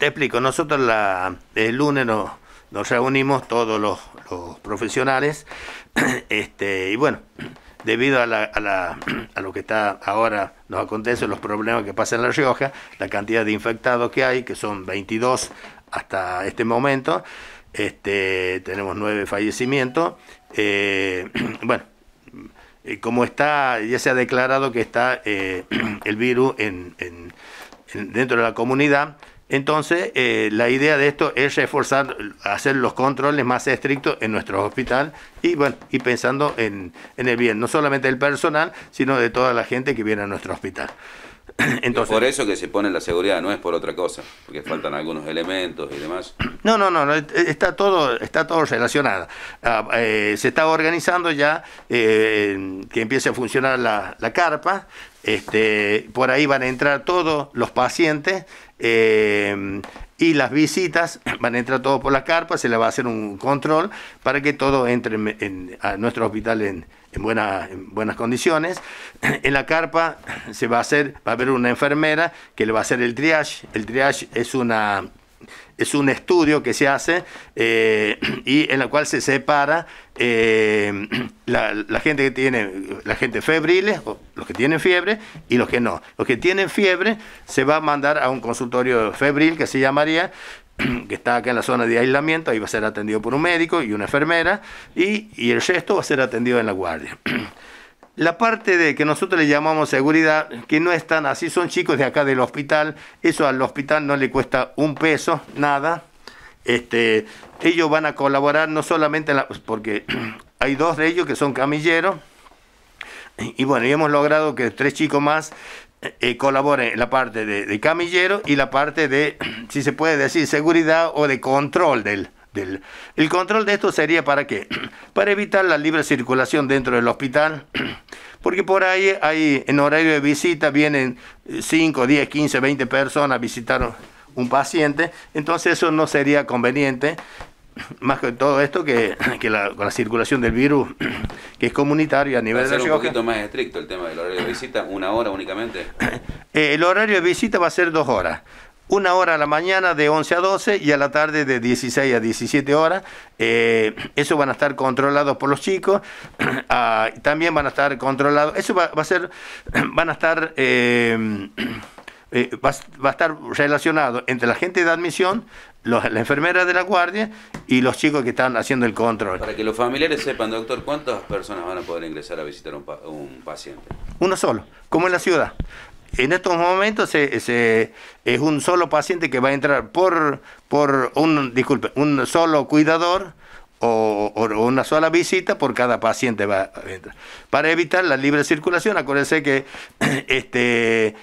te explico, nosotros el lunes nos, reunimos todos los, profesionales este, y bueno, debido a, lo que está ahora nos acontece, los problemas que pasan en La Rioja, la cantidad de infectados que hay, que son 22 hasta este momento, este, tenemos nueve fallecimientos, eh, bueno, eh, como está, ya se ha declarado que está eh, el virus dentro de la comunidad, entonces, eh, la idea de esto es reforzar, hacer los controles más estrictos en nuestro hospital y, y pensando en, el bien, no solamente del personal, sino de toda la gente que viene a nuestro hospital. Entonces, por eso que se pone la seguridad, no es por otra cosa, porque faltan algunos elementos y demás. No, no, no, e, está todo, está todo relacionado. Ah, eh, se está organizando ya eh, que empiece a funcionar la, la carpa, este, por ahí van a entrar todos los pacientes eh, y las visitas van a entrar todos por la carpa, se le va a hacer un control para que todo entre en, a nuestro hospital en, buenas condiciones. En la carpa se va a hacer, va a haber una enfermera que le va a hacer el triage. El triage es una es un estudio que se hace eh, y en el cual se separa eh, la, gente que tiene, la gente febriles, los que tienen fiebre y los que no. Los que tienen fiebre se va a mandar a un consultorio febril que se llamaría que está acá en la zona de aislamiento, ahí va a ser atendido por un médico y una enfermera, y el resto va a ser atendido en la guardia. La parte de que nosotros le llamamos seguridad, que no están, así, son chicos de acá del hospital, eso al hospital no le cuesta un peso, nada. Este, ellos van a colaborar no solamente porque hay dos de ellos que son camilleros, y bueno, y hemos logrado que tres chicos más eh, eh, colaboren en la parte de, de, camillero y la parte de, si se puede decir, seguridad o de control del, el control de esto sería para qué? Para evitar la libre circulación dentro del hospital, porque por ahí hay en horario de visita vienen 5, 10, 15, 20 personas a visitar un paciente, entonces eso no sería conveniente, más que todo esto que, la, circulación del virus, que es comunitario a nivel de la un poquito más estricto el tema del horario de visita, una hora únicamente. Eh, el horario de visita va a ser dos horas una hora a la mañana de 11 a 12 y a la tarde de 16 a 17 horas. Eh, eso van a estar controlados por los chicos. Ah, también van a estar controlados. Eso va, a ser, van a estar... Eh, eh, va, a estar relacionado entre la gente de admisión, la enfermera de la guardia y los chicos que están haciendo el control. Para que los familiares sepan, doctor, ¿cuántas personas van a poder ingresar a visitar un, un paciente? Uno solo, como en la ciudad. En estos momentos es un solo paciente que va a entrar por, por un, disculpe, un solo cuidador o, una sola visita por cada paciente va a entrar. Para evitar la libre circulación, acuérdense que este,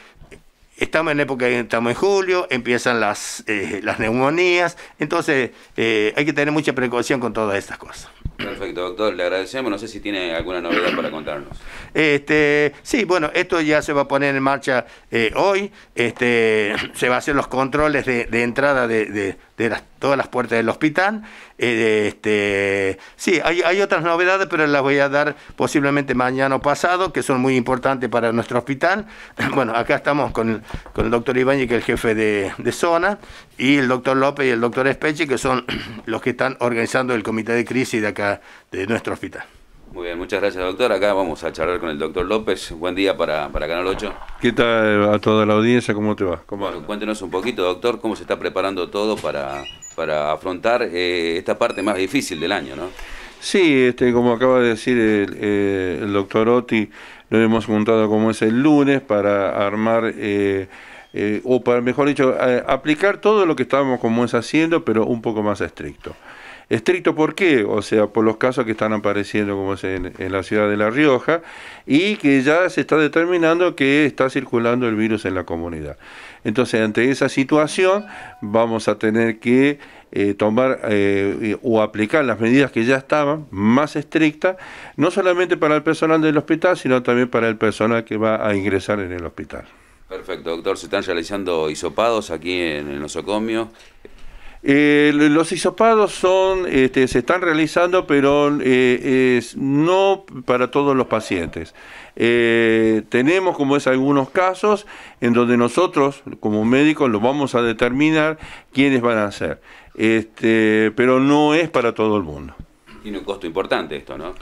estamos en época, estamos en julio, empiezan las, eh, las neumonías, entonces eh, hay que tener mucha precaución con todas estas cosas. Perfecto, doctor. Le agradecemos. No sé si tiene alguna novedad para contarnos. Este, sí, bueno, esto ya se va a poner en marcha eh, hoy. Este, se van a hacer los controles de, entrada de, de todas las puertas del hospital. Eh, este, sí, hay, otras novedades, pero las voy a dar posiblemente mañana o pasado, que son muy importantes para nuestro hospital. Bueno, acá estamos con, el, doctor Ibañez, que es el jefe de, de, zona, y el doctor López y el doctor Espeche, que son los que están organizando el comité de crisis de acá, de nuestro hospital. Muy bien, muchas gracias doctor. Acá vamos a charlar con el doctor López. Buen día para, Canal 8. ¿Qué tal a toda la audiencia? ¿Cómo te va? ¿Cómo cuéntenos un poquito, doctor, cómo se está preparando todo para, para afrontar eh, esta parte más difícil del año, ¿no? Sí, este, como acaba de decir el, eh, doctor Oti, lo hemos juntado como es el lunes para armar... Eh, o para mejor dicho, aplicar todo lo que estábamos como es haciendo, pero un poco más estricto estricto, ¿por qué? O sea, por los casos que están apareciendo, como es en, la ciudad de La Rioja, y que ya se está determinando que está circulando el virus en la comunidad. Entonces, ante esa situación, vamos a tener que eh, tomar eh, o aplicar las medidas que ya estaban, más estrictas, no solamente para el personal del hospital, sino también para el personal que va a ingresar en el hospital. Perfecto, doctor. Se están realizando hisopados aquí en el nosocomio. Eh, los isopados son, este, se están realizando, pero eh, no para todos los pacientes. Eh, tenemos, como es algunos casos, en donde nosotros, como médicos, lo vamos a determinar quiénes van a ser, este, pero no es para todo el mundo. Tiene un costo importante esto, ¿no?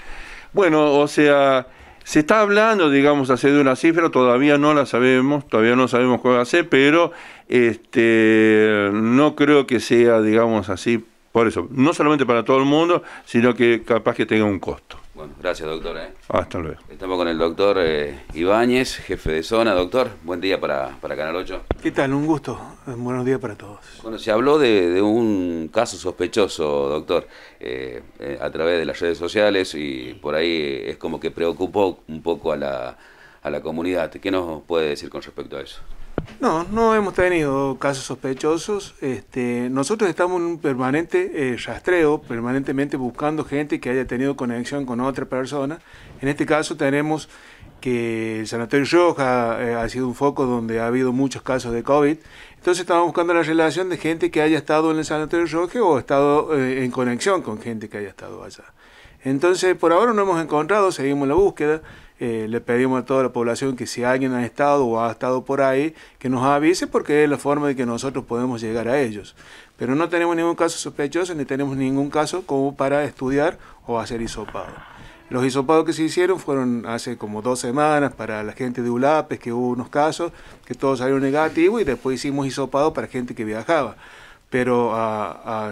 Bueno, o sea, se está hablando, digamos, hace de una cifra, todavía no la sabemos, todavía no sabemos cuál va a ser, pero este, no creo que sea, digamos así, por eso, no solamente para todo el mundo, sino que capaz que tenga un costo. Bueno, gracias, doctor. ¿eh? Ah, hasta luego. Estamos con el doctor eh, Ibáñez, jefe de zona. Doctor, buen día para, Canal 8. ¿Qué tal? Un gusto. Eh, buenos días para todos. Bueno, se habló de, un caso sospechoso, doctor, a través de las redes sociales y por ahí es como que preocupó un poco a la, a la comunidad. ¿Qué nos puede decir con respecto a eso? No, no hemos tenido casos sospechosos. Este, nosotros estamos en un permanente eh, rastreo, permanentemente buscando gente que haya tenido conexión con otra persona. En este caso tenemos que el Sanatorio Roja eh, ha sido un foco donde ha habido muchos casos de COVID. Entonces estamos buscando la relación de gente que haya estado en el Sanatorio Roja o estado eh, en conexión con gente que haya estado allá. Entonces, por ahora no hemos encontrado, seguimos la búsqueda. Eh, le pedimos a toda la población que si alguien ha estado o ha estado por ahí, que nos avise porque es la forma de que nosotros podemos llegar a ellos. Pero no tenemos ningún caso sospechoso ni tenemos ningún caso como para estudiar o hacer hisopado. Los hisopados que se hicieron fueron hace como dos semanas para la gente de ULAPES, que hubo unos casos que todos salieron negativos y después hicimos hisopado para gente que viajaba pero a,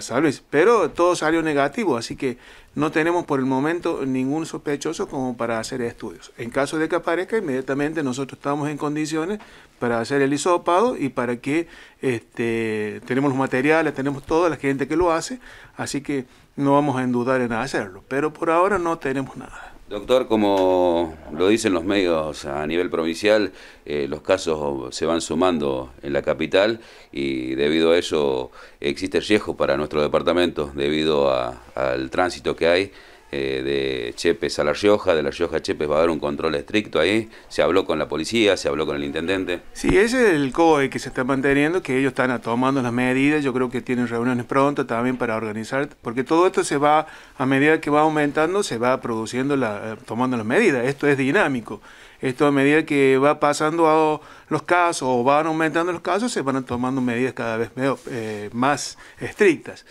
Pero todo salió negativo, así que no tenemos por el momento ningún sospechoso como para hacer estudios. En caso de que aparezca, inmediatamente nosotros estamos en condiciones para hacer el hisopado y para que este, tenemos los materiales, tenemos toda la gente que lo hace, así que no vamos a dudar en hacerlo. Pero por ahora no tenemos nada. Doctor, como lo dicen los medios a nivel provincial, eh, los casos se van sumando en la capital y debido a eso existe riesgo para nuestro departamento, debido al tránsito que hay. Eh, de Chepes a La Rioja, de La Rioja a Chepes va a haber un control estricto ahí. Se habló con la policía, se habló con el intendente. Sí, ese es el COE que se está manteniendo, que ellos están tomando las medidas. Yo creo que tienen reuniones pronto también para organizar, porque todo esto se va, a medida que va aumentando, se va produciendo, la, eh, tomando las medidas. Esto es dinámico. Esto a medida que va pasando a los casos o van aumentando los casos, se van tomando medidas cada vez eh, más estrictas.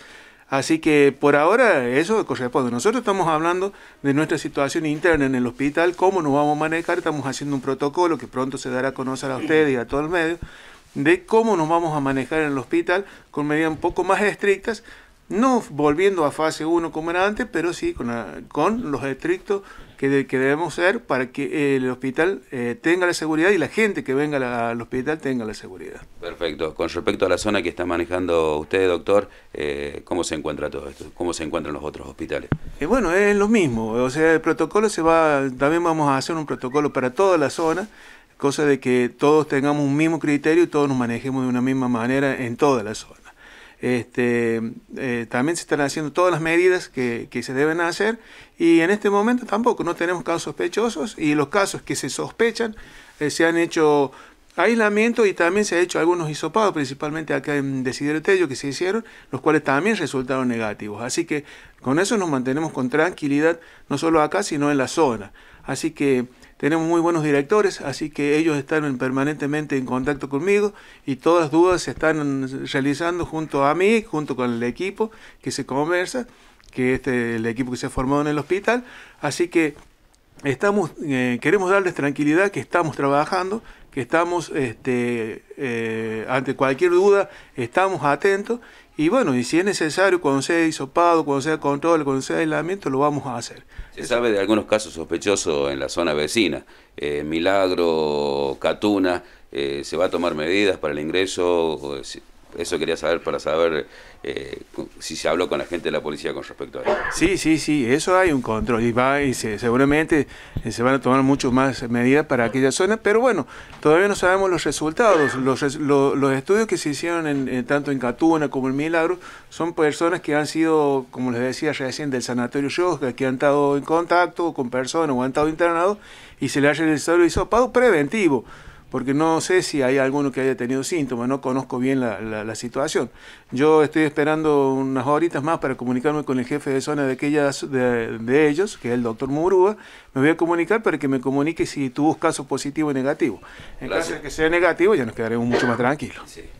Así que por ahora eso corresponde. Nosotros estamos hablando de nuestra situación interna en el hospital, cómo nos vamos a manejar, estamos haciendo un protocolo que pronto se dará a conocer a ustedes y a todo el medio, de cómo nos vamos a manejar en el hospital con medidas un poco más estrictas, no volviendo a fase 1 como era antes, pero sí con, los estrictos que, debemos ser para que el hospital eh, tenga la seguridad y la gente que venga al hospital tenga la seguridad. Perfecto. Con respecto a la zona que está manejando usted, doctor, eh, ¿cómo se encuentra todo esto? ¿Cómo se encuentran los otros hospitales? Eh, bueno, es lo mismo. O sea, el protocolo se va, también vamos a hacer un protocolo para toda la zona cosa de que todos tengamos un mismo criterio y todos nos manejemos de una misma manera en toda la zona. Este, eh, también se están haciendo todas las medidas que, se deben hacer y en este momento tampoco, no tenemos casos sospechosos y los casos que se sospechan eh, se han hecho aislamiento y también se han hecho algunos hisopados, principalmente acá en Desidero Tello que se hicieron, los cuales también resultaron negativos. Así que con eso nos mantenemos con tranquilidad, no solo acá, sino en la zona. Así que tenemos muy buenos directores, así que ellos están permanentemente en contacto conmigo y todas las dudas se están realizando junto a mí, junto con el equipo que se conversa, que es este, el equipo que se ha formado en el hospital. Así que eh, queremos darles tranquilidad que estamos trabajando, que estamos este, eh, ante cualquier duda, estamos atentos y bueno, y si es necesario, cuando sea hisopado, cuando sea control, cuando sea aislamiento, lo vamos a hacer. Se sabe de algunos casos sospechosos en la zona vecina, eh, Milagro, Catuna, eh, se va a tomar medidas para el ingreso, eso quería saber para saber eh, si se habló con la gente de la policía con respecto a eso. Sí, sí, sí, eso hay un control y, va, y seguramente eh, se van a tomar muchas más medidas para aquella zona, pero bueno, todavía no sabemos los resultados. Los, los estudios que se hicieron en, tanto en Catuna como en Milagro son personas que han sido, como les decía recién, del sanatorio Yosca, que han estado en contacto con personas o han estado internados y se le ha realizado el hisopado preventivo porque no sé si hay alguno que haya tenido síntomas, no conozco bien la, situación. Yo estoy esperando unas horitas más para comunicarme con el jefe de zona de aquellas de, ellos, que es el doctor Murúa. Me voy a comunicar para que me comunique si tuvo caso positivo o negativo. En caso de que sea negativo, ya nos quedaremos mucho más tranquilos.